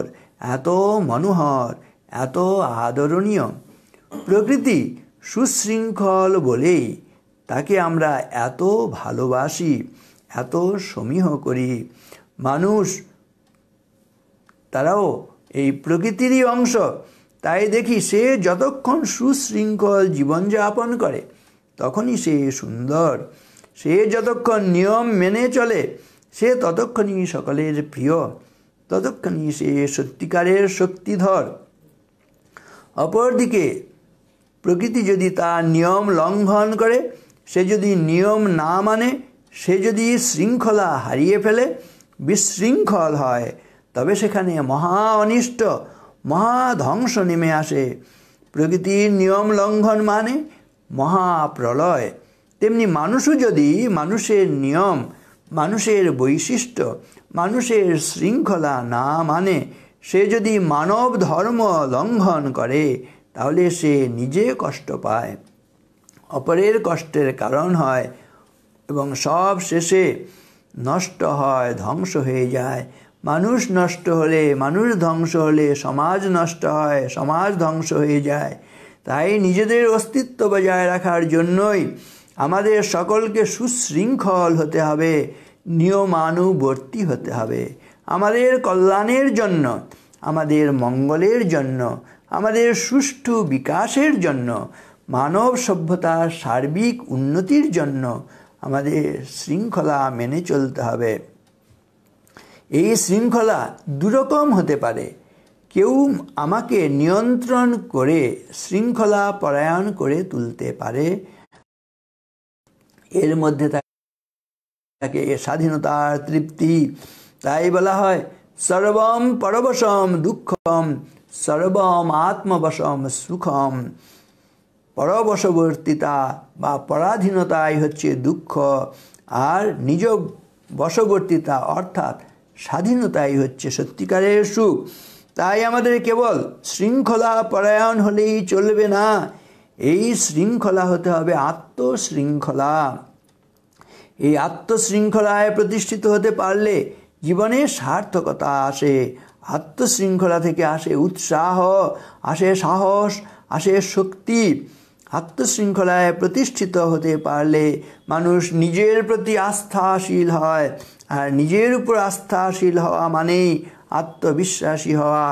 Speaker 1: এত মনোহর এত আদরণীয় প্রকৃতি সুশৃঙ্খল বলেই তাকে আমরা এত ভালোবাসি এত সমীহ করি মানুষ তারাও এই প্রকৃতিরই অংশ তাই দেখি সে যতক্ষণ সুশৃঙ্খল জীবনযাপন করে তখনই সে সুন্দর সে যতক্ষণ নিয়ম মেনে চলে সে ততক্ষণই সকলের প্রিয় ততক্ষণই সে সত্যিকারের শক্তিধর অপরদিকে প্রকৃতি যদি তার নিয়ম লঙ্ঘন করে সে যদি নিয়ম না মানে সে যদি শৃঙ্খলা হারিয়ে ফেলে বিশৃঙ্খল হয় তবে সেখানে মহা অনিষ্ট মহা ধ্বংস নেমে আসে প্রকৃতির নিয়ম লঙ্ঘন মানে মহা প্রলয় তেমনি মানুষও যদি মানুষের নিয়ম মানুষের বৈশিষ্ট্য মানুষের শৃঙ্খলা না মানে সে যদি মানব ধর্ম লঙ্ঘন করে তাহলে সে নিজে কষ্ট পায় অপরের কষ্টের কারণ হয় এবং সব শেষে নষ্ট হয় ধ্বংস হয়ে যায় মানুষ নষ্ট হলে মানুষ ধ্বংস হলে সমাজ নষ্ট হয় সমাজ ধ্বংস হয়ে যায় তাই নিজেদের অস্তিত্ব বজায় রাখার জন্যই আমাদের সকলকে সুশৃঙ্খল হতে হবে নিয়মানুবর্তী হতে হবে আমাদের কল্যাণের জন্য আমাদের মঙ্গলের জন্য আমাদের সুষ্ঠু বিকাশের জন্য মানব সভ্যতার সার্বিক উন্নতির জন্য আমাদের শৃঙ্খলা মেনে চলতে হবে এই শৃঙ্খলা দুরকম হতে পারে কেউ আমাকে নিয়ন্ত্রণ করে শৃঙ্খলা পরায়ণ করে তুলতে পারে এর মধ্যে তাকে স্বাধীনতার তৃপ্তি তাই বলা হয় সর্বম পরবশম দুঃখম সর্বম আত্মবশম সুখম পরবশবর্তিতা বা পরাধীনতাই হচ্ছে দুঃখ আর নিজ বশবর্তিতা অর্থাৎ স্বাধীনতাই হচ্ছে সত্যিকারের সুখ তাই আমাদের কেবল শৃঙ্খলা পরায়ণ হলেই চলবে না এই শৃঙ্খলা হতে হবে আত্মশৃঙ্খলা এই আত্মশৃঙ্খলায় প্রতিষ্ঠিত হতে পারলে জীবনে সার্থকতা আসে আত্মশৃঙ্খলা থেকে আসে উৎসাহ আসে সাহস আসে শক্তি আত্মশৃঙ্খলায় প্রতিষ্ঠিত হতে পারলে মানুষ নিজের প্রতি আস্থাশীল হয় আর নিজের উপর আস্থাশীল হওয়া মানেই আত্মবিশ্বাসী হওয়া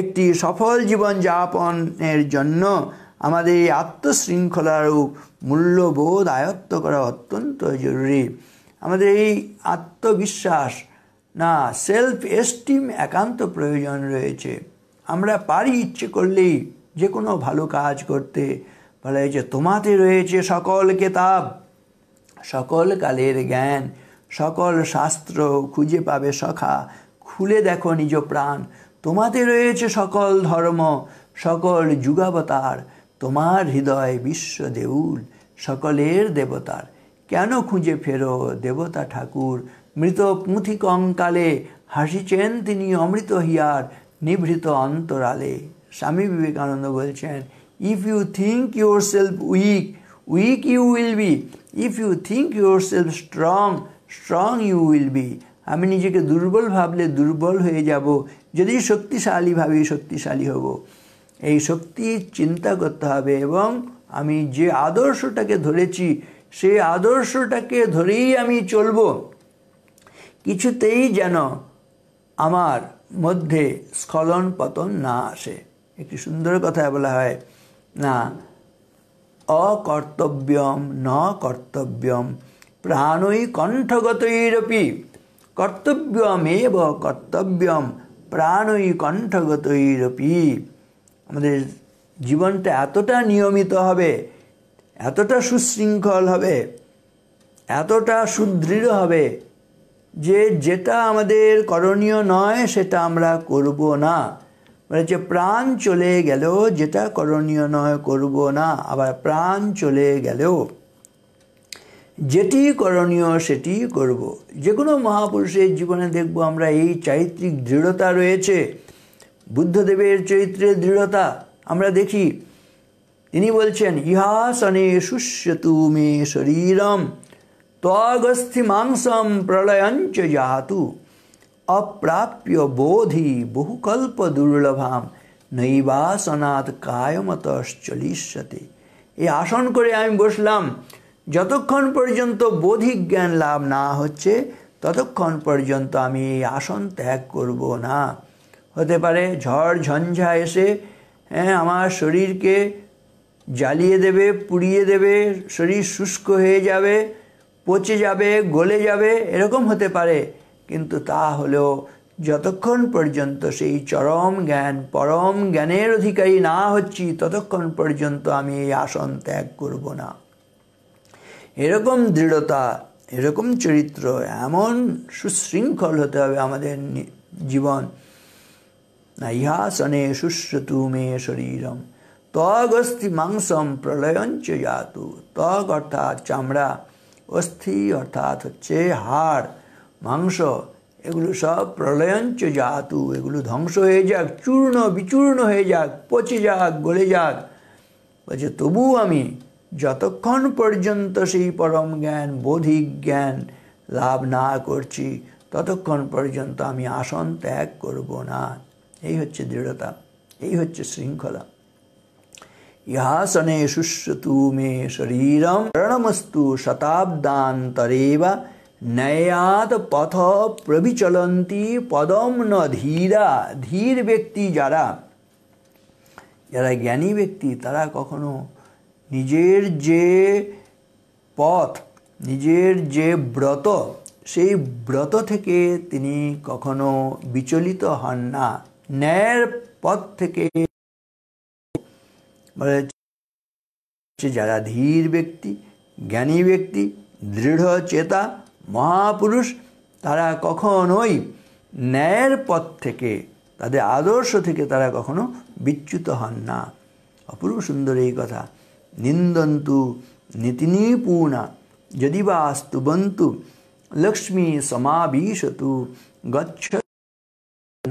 Speaker 1: একটি সফল জীবন যাপনের জন্য আমাদের এই আত্মশৃঙ্খলারও মূল্যবোধ আয়ত্ত করা অত্যন্ত জরুরি আমাদের এই আত্মবিশ্বাস না সেলফ এস্টিম একান্ত প্রয়োজন রয়েছে আমরা পারি ইচ্ছে করলেই যে কোনো ভালো কাজ করতে বলা হয়েছে তোমাতে রয়েছে সকল কেতাব সকল কালের জ্ঞান সকল শাস্ত্র খুঁজে পাবে সখা খুলে দেখো নিজ প্রাণ তোমাতে রয়েছে সকল ধর্ম সকল যুগাবতার তোমার হৃদয় বিশ্ব দেউল সকলের দেবতার কেন খুঁজে ফেরো দেবতা ঠাকুর মৃত পুঁথি কঙ্কালে হাসিছেন তিনি অমৃত হিয়ার নিভৃত অন্তরালে স্বামী বিবেকানন্দ বলছেন if you think yourself weak weak you will be if you think yourself strong strong you will be আমি নিজেকে দুর্বল ভাবলে দুর্বল হয়ে যাব যদি শক্তিশালী ভাবি শক্তিশালী হব এই শক্তি চিন্তা করতে হবে এবং আমি যে আদর্শটাকে ধরেছি সেই আদর্শটাকে ধরেই আমি চলব কিছুতেই যেন আমার মধ্যে স্খলন পতন না আসে একটি সুন্দর কথা বলা হয় না অকর্তব্যম ন কর্তব্যম প্রাণই কণ্ঠগতৈরপি কর্তব্যমেব কর্তব্যম প্রাণই কণ্ঠগতৈরপি আমাদের জীবনটা এতটা নিয়মিত হবে এতটা সুশৃঙ্খল হবে এতটা সুদৃঢ় হবে যে যেটা আমাদের করণীয় নয় সেটা আমরা করব না যে মানে প্রাণ চলে গেল যেটা করণীয় নয় করব না আবার প্রাণ চলে গেলেও যেটি করণীয় সেটি করব। যে কোনো মহাপুরুষের জীবনে দেখব আমরা এই চারিত্রিক দৃঢ়তা রয়েছে বুদ্ধদেবের চরিত্রের দৃঢ়তা আমরা দেখি তিনি বলছেন ইহাসনে সুষ্যতু মে শরীরম ত্বগস্থি মাংসম প্রলয়ঞ্চ জাহাতু অপ্রাপ্য বোধি বহুকল্প দুর্লভাম নৈবাসনাত চলিষ্যতে এই আসন করে আমি বসলাম যতক্ষণ পর্যন্ত বোধিক জ্ঞান লাভ না হচ্ছে ততক্ষণ পর্যন্ত আমি এই আসন ত্যাগ করব না হতে পারে ঝড় ঝঞ্ঝা এসে হ্যাঁ আমার শরীরকে জ্বালিয়ে দেবে পুড়িয়ে দেবে শরীর শুষ্ক হয়ে যাবে পচে যাবে গলে যাবে এরকম হতে পারে কিন্তু তা হলেও যতক্ষণ পর্যন্ত সেই চরম জ্ঞান পরম জ্ঞানের অধিকারী না হচ্ছি ততক্ষণ পর্যন্ত আমি এই আসন ত্যাগ করব না এরকম দৃঢ়তা এরকম চরিত্র এমন সুশৃঙ্খল হতে হবে আমাদের জীবন ইহাসনে সুশ্রতু মে শরীরম ত্বক অস্থি মাংসম প্রলয়ঞ্চ জাতু ত্বক অর্থাৎ চামড়া অস্থি অর্থাৎ হচ্ছে হাড় মাংস এগুলো সব প্রলয়ঞ্চ জাতু এগুলো ধ্বংস হয়ে যাক চূর্ণ বিচূর্ণ হয়ে যাক পচে যাক গলে যাক বলছে তবু আমি যতক্ষণ পর্যন্ত সেই পরম জ্ঞান বোধিক জ্ঞান লাভ না করছি ততক্ষণ পর্যন্ত আমি আসন ত্যাগ করব না এই হচ্ছে দৃঢ়তা এই হচ্ছে শৃঙ্খলা ইহাসনে সুশ্রুতু মে শরীরম রণমস্তু বা ন্যায়াত পথ প্রবিচলন্তি পদম ন ধীরা ধীর ব্যক্তি যারা যারা জ্ঞানী ব্যক্তি তারা কখনো নিজের যে পথ নিজের যে ব্রত সেই ব্রত থেকে তিনি কখনো বিচলিত হন না ন্যায়ের পথ থেকে যারা ধীর ব্যক্তি জ্ঞানী ব্যক্তি দৃঢ় চেতা মহাপুরুষ তারা কখনোই ন্যায়ের পথ থেকে তাদের আদর্শ থেকে তারা কখনো বিচ্যুত হন না অপূর্ব সুন্দর এই কথা নিন্দন্তু নিতিনীপূর্ণা যদি বা স্তুবন্তু লক্ষ্মী সমাবিশতু গচ্ছ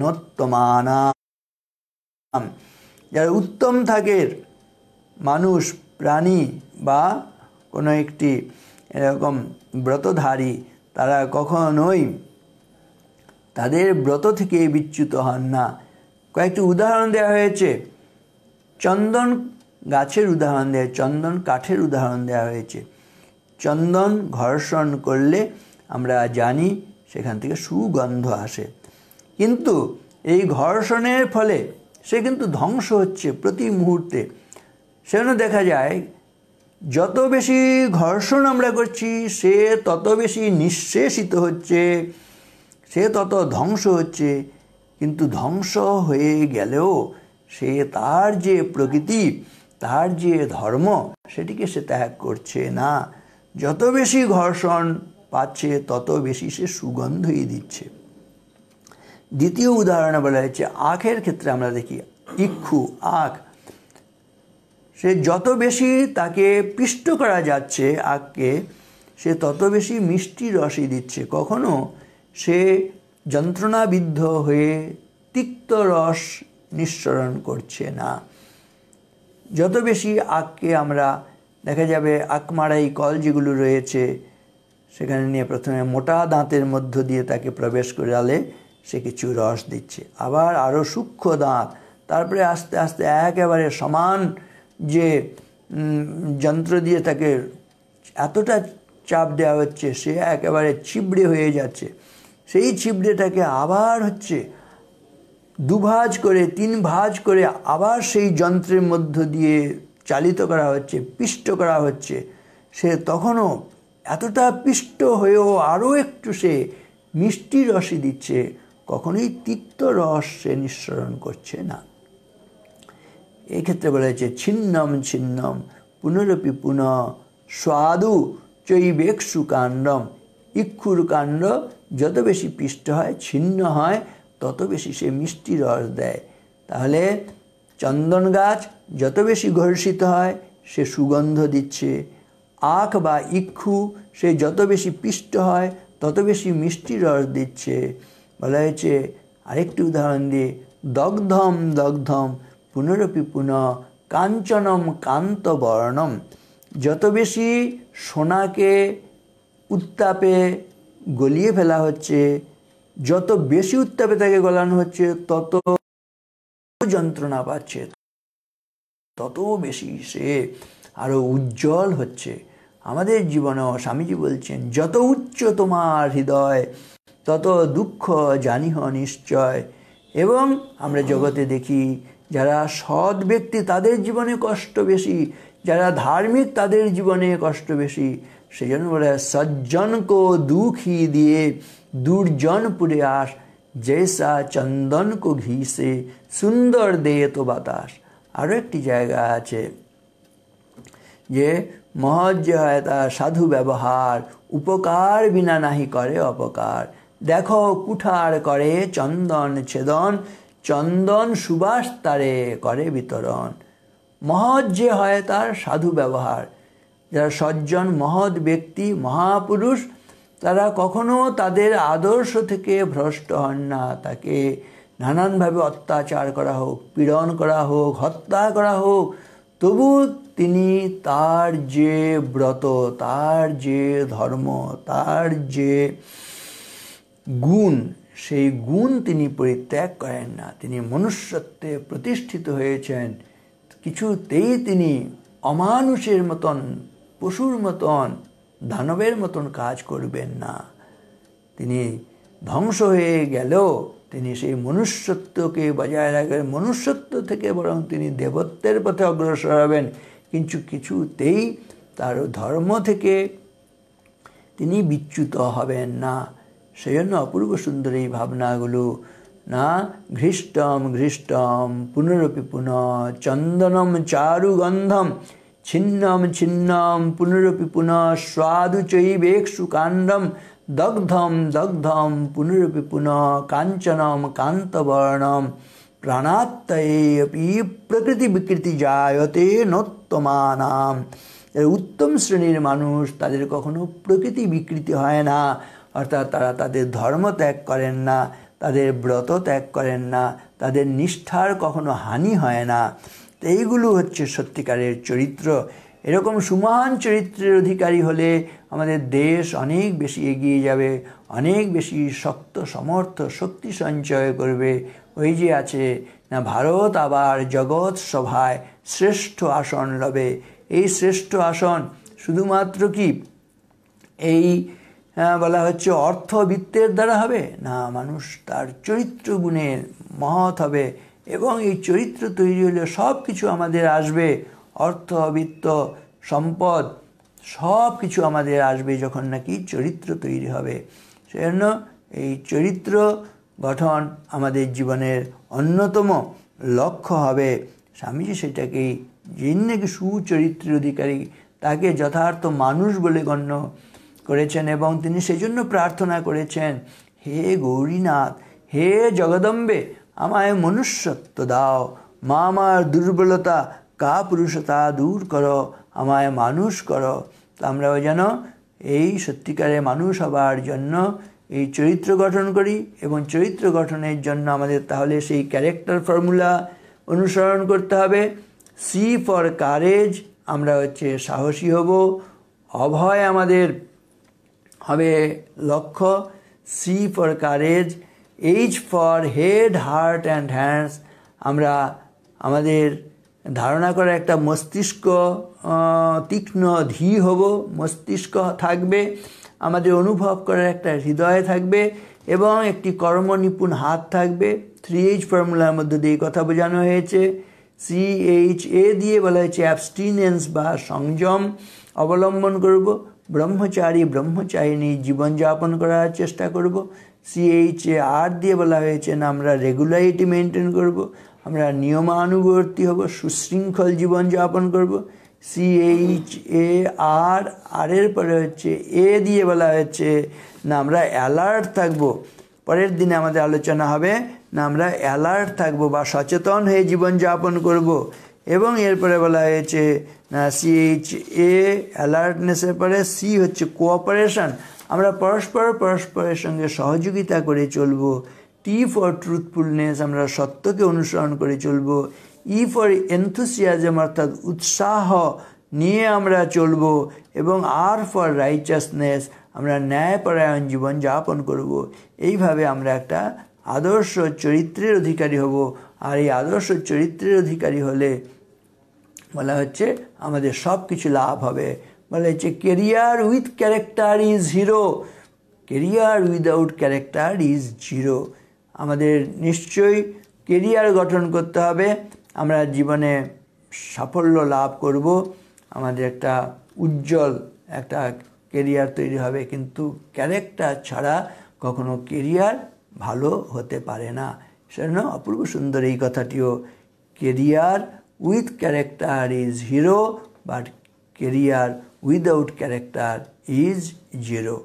Speaker 1: নোত্তমানা যারা উত্তম থাকের মানুষ প্রাণী বা কোনো একটি এরকম ব্রতধারী তারা কখনোই তাদের ব্রত থেকে বিচ্যুত হন না কয়েকটি উদাহরণ দেওয়া হয়েছে চন্দন গাছের উদাহরণ দেয় চন্দন কাঠের উদাহরণ দেওয়া হয়েছে চন্দন ঘর্ষণ করলে আমরা জানি সেখান থেকে সুগন্ধ আসে কিন্তু এই ঘর্ষণের ফলে সে কিন্তু ধ্বংস হচ্ছে প্রতি মুহূর্তে সেজন্য দেখা যায় যত বেশি ঘর্ষণ আমরা করছি সে তত বেশি নিঃশেষিত হচ্ছে সে তত ধ্বংস হচ্ছে কিন্তু ধ্বংস হয়ে গেলেও সে তার যে প্রকৃতি তার যে ধর্ম সেটিকে সে ত্যাগ করছে না যত বেশি ঘর্ষণ পাচ্ছে তত বেশি সে সুগন্ধই দিচ্ছে দ্বিতীয় উদাহরণে বলা হয়েছে আখের ক্ষেত্রে আমরা দেখি ইক্ষু আখ সে যত বেশি তাকে পিষ্ট করা যাচ্ছে আখকে সে তত বেশি মিষ্টি রসই দিচ্ছে কখনো সে যন্ত্রণাবিদ্ধ হয়ে তিক্ত রস নিঃসরণ করছে না যত বেশি আঁককে আমরা দেখা যাবে আখমারাই কল যেগুলো রয়েছে সেখানে নিয়ে প্রথমে মোটা দাঁতের মধ্য দিয়ে তাকে প্রবেশ করালে সে কিছু রস দিচ্ছে আবার আরও সূক্ষ্ম দাঁত তারপরে আস্তে আস্তে একেবারে সমান যে যন্ত্র দিয়ে তাকে এতটা চাপ দেওয়া হচ্ছে সে একেবারে ছিবড়ে হয়ে যাচ্ছে সেই ছিবড়েটাকে আবার হচ্ছে দুভাজ করে তিন ভাজ করে আবার সেই যন্ত্রের মধ্য দিয়ে চালিত করা হচ্ছে পিষ্ট করা হচ্ছে সে তখনও এতটা পিষ্ট হয়েও আরও একটু সে মিষ্টি রসে দিচ্ছে কখনোই তিক্ত রস সে নিঃসরণ করছে না এক্ষেত্রে বলা হয়েছে ছিন্নম ছিন্নম পুনরপি পুনঃ স্বাদু চৈবেক্ষু কাণ্ডম ইক্ষুর কাণ্ড যত বেশি পিষ্ট হয় ছিন্ন হয় তত বেশি সে মিষ্টি রস দেয় তাহলে চন্দন গাছ যত বেশি ঘর্ষিত হয় সে সুগন্ধ দিচ্ছে আখ বা ইক্ষু সে যত বেশি পিষ্ট হয় তত বেশি মিষ্টি রস দিচ্ছে বলা হয়েছে আরেকটি উদাহরণ দিয়ে দগ্ধম দগ্ধম পুনরপি পুনঃ কাঞ্চনম বর্ণম যত বেশি সোনাকে উত্তাপে গলিয়ে ফেলা হচ্ছে যত বেশি উত্তাপে তাকে গলানো হচ্ছে তত যন্ত্রণা পাচ্ছে তত বেশি সে আরো উজ্জ্বল হচ্ছে আমাদের জীবনেও স্বামীজি বলছেন যত উচ্চ তোমার হৃদয় তত দুঃখ জানিহ নিশ্চয় এবং আমরা জগতে দেখি যারা সৎ ব্যক্তি তাদের জীবনে কষ্ট বেশি যারা ধার্মিক তাদের জীবনে কষ্ট বেশি সেই জন্য বলে কো দুঃখী দিয়ে দুর্জন যেসা জেসা কো ঘিসে সুন্দর দে তো বাতাস আরও একটি জায়গা আছে যে মহজ্জ হয় তার সাধু ব্যবহার উপকার বিনা নাহি করে অপকার দেখো কুঠার করে চন্দন ছেদন চন্দন সুবাস তারে করে বিতরণ মহজ্জে হয় তার সাধু ব্যবহার যারা সজ্জন মহৎ ব্যক্তি মহাপুরুষ তারা কখনো তাদের আদর্শ থেকে ভ্রষ্ট হন না তাকে নানানভাবে অত্যাচার করা হোক পীড়ন করা হোক হত্যা করা হোক তবু তিনি তার যে ব্রত তার যে ধর্ম তার যে গুণ সেই গুণ তিনি পরিত্যাগ করেন না তিনি মনুষ্যত্বে প্রতিষ্ঠিত হয়েছেন কিছুতেই তিনি অমানুষের মতন পশুর মতন দানবের মতন কাজ করবেন না তিনি ধ্বংস হয়ে গেলেও তিনি সেই মনুষ্যত্বকে বজায় রাখবেন মনুষ্যত্ব থেকে বরং তিনি দেবত্বের পথে অগ্রসর হবেন কিন্তু কিছুতেই তার ধর্ম থেকে তিনি বিচ্যুত হবেন না সেই জন্য অপূর্ব সুন্দর এই ভাবনাগুলো না ঘৃষ্টম ঘৃষ্টম পুনরপি পুন চন্দনম চারুগন্ধম ছিন্নম ছিন্নম পুনরপি পুনঃ স্বাদু চৈবেক্ষু কাণ্ডম দগ্ধম দগ্ধম পুনরপি পুনঃ কাঞ্চনম কান্তবর্ণম অপি প্রকৃতি বিকৃতি জায়তে নোত্তমানাম উত্তম শ্রেণীর মানুষ তাদের কখনো প্রকৃতি বিকৃতি হয় না অর্থাৎ তারা তাদের ধর্ম ত্যাগ করেন না তাদের ব্রত ত্যাগ করেন না তাদের নিষ্ঠার কখনো হানি হয় না তো এইগুলো হচ্ছে সত্যিকারের চরিত্র এরকম সুমহান চরিত্রের অধিকারী হলে আমাদের দেশ অনেক বেশি এগিয়ে যাবে অনেক বেশি শক্ত সমর্থ শক্তি সঞ্চয় করবে ওই যে আছে না ভারত আবার জগৎ সভায় শ্রেষ্ঠ আসন লবে এই শ্রেষ্ঠ আসন শুধুমাত্র কি এই বলা হচ্ছে অর্থবিত্তের দ্বারা হবে না মানুষ তার চরিত্র গুণের মহৎ হবে এবং এই চরিত্র তৈরি হলে সব কিছু আমাদের আসবে অর্থ বিত্ত সম্পদ সব কিছু আমাদের আসবে যখন নাকি চরিত্র তৈরি হবে সেজন্য এই চরিত্র গঠন আমাদের জীবনের অন্যতম লক্ষ্য হবে স্বামীজি সেটাকেই যিনি নাকি সুচরিত্রের অধিকারী তাকে যথার্থ মানুষ বলে গণ্য করেছেন এবং তিনি সেজন্য প্রার্থনা করেছেন হে গৌরীনাথ হে জগদম্বে আমায় মনুষ্যত্ব দাও মা আমার দুর্বলতা কা পুরুষতা দূর করো আমায় মানুষ করো আমরাও যেন এই সত্যিকারে মানুষ হবার জন্য এই চরিত্র গঠন করি এবং চরিত্র গঠনের জন্য আমাদের তাহলে সেই ক্যারেক্টার ফর্মুলা অনুসরণ করতে হবে সি ফর কারেজ আমরা হচ্ছে সাহসী হব অভয় আমাদের হবে লক্ষ্য C for courage H for head heart and hands আমরা আমাদের ধারণা করা একটা মস্তিষ্ক তীক্ষ্ণ ধী হব মস্তিষ্ক থাকবে আমাদের অনুভব করার একটা হৃদয় থাকবে এবং একটি কর্মনিপুণ হাত থাকবে থ্রি এইচ ফর্মুলার মধ্যে দিয়ে কথা বোঝানো হয়েছে সি এইচ এ দিয়ে বলা হয়েছে অ্যাবস্টিনেন্স বা সংযম অবলম্বন করব ব্রহ্মচারী ব্রহ্মচারিণী জীবনযাপন করার চেষ্টা করব সিএইচে আর দিয়ে বলা হয়েছে না আমরা রেগুলারিটি মেনটেন করব। আমরা নিয়মানুবর্তী হব সুশৃঙ্খল জীবনযাপন করব। সিএইচ এ আর আরের পরে হচ্ছে এ দিয়ে বলা হয়েছে না আমরা অ্যালার্ট থাকব পরের দিনে আমাদের আলোচনা হবে না আমরা অ্যালার্ট থাকব বা সচেতন হয়ে জীবনযাপন করব। এবং এরপরে বলা হয়েছে না সিএইচ এ অ্যালার্টনেসের পরে সি হচ্ছে কোঅপারেশন আমরা পরস্পর পরস্পরের সঙ্গে সহযোগিতা করে চলব টি ফর ট্রুথফুলনেস আমরা সত্যকে অনুসরণ করে চলব ই ফর এনথুসিয়াজম অর্থাৎ উৎসাহ নিয়ে আমরা চলব এবং আর ফর রাইচাসনেস আমরা ন্যায়পরায়ণ জীবন যাপন করব এইভাবে আমরা একটা আদর্শ চরিত্রের অধিকারী হব আর এই আদর্শ চরিত্রের অধিকারী হলে বলা হচ্ছে আমাদের সব কিছু লাভ হবে বলে হচ্ছে career with character is hero career without character is zero আমাদের নিশ্চয়ই কেরিয়ার গঠন করতে হবে আমরা জীবনে সাফল্য লাভ করব আমাদের একটা উজ্জ্বল একটা কেরিয়ার তৈরি হবে কিন্তু ক্যারেক্টার ছাড়া কখনো কেরিয়ার ভালো হতে পারে না সেজন্য অপূর্ব সুন্দর এই কথাটিও career with character is hero but career without character is zero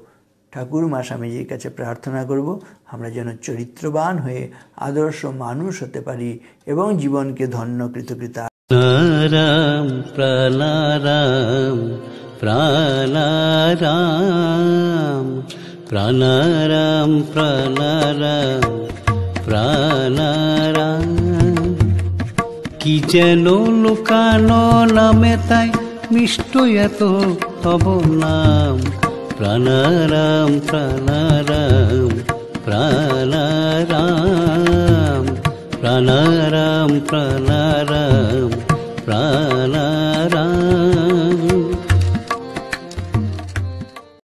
Speaker 1: Thakur মা স্বামীজির কাছে প্রার্থনা করব আমরা যেন চরিত্রবান হয়ে আদর্শ মানুষ হতে পারি এবং জীবনকে ধন্য কৃতকৃতা রাম প্রাণারাম প্রাণারাম প্রাণারাম প্রাণারাম প্রাণারাম কি যেন লুকানো নামে তাই क्लिष्टयतो तव नाम प्रणराम प्रणराम प्रणराम प्रणराम प्रणराम प्रणराम